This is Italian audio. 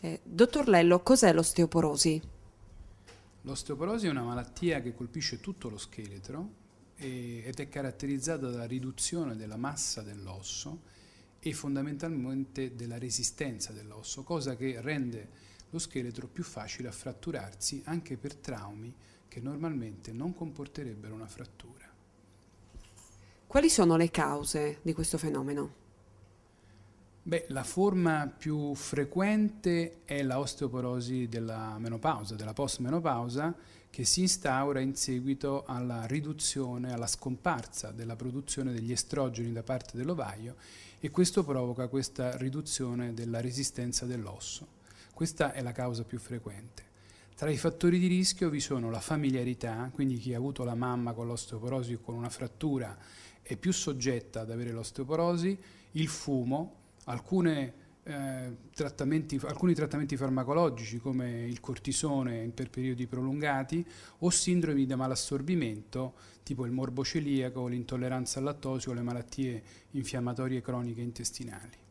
Eh, dottor Lello, cos'è l'osteoporosi? L'osteoporosi è una malattia che colpisce tutto lo scheletro e, ed è caratterizzata dalla riduzione della massa dell'osso e fondamentalmente della resistenza dell'osso, cosa che rende lo scheletro più facile a fratturarsi anche per traumi che normalmente non comporterebbero una frattura. Quali sono le cause di questo fenomeno? Beh, la forma più frequente è l'osteoporosi della menopausa, della postmenopausa, che si instaura in seguito alla riduzione, alla scomparsa della produzione degli estrogeni da parte dell'ovaio e questo provoca questa riduzione della resistenza dell'osso. Questa è la causa più frequente. Tra i fattori di rischio vi sono la familiarità, quindi chi ha avuto la mamma con l'osteoporosi o con una frattura è più soggetta ad avere l'osteoporosi, il fumo, alcune, eh, trattamenti, alcuni trattamenti farmacologici come il cortisone per periodi prolungati o sindromi da malassorbimento tipo il morbo celiaco, l'intolleranza al lattosio o le malattie infiammatorie croniche intestinali.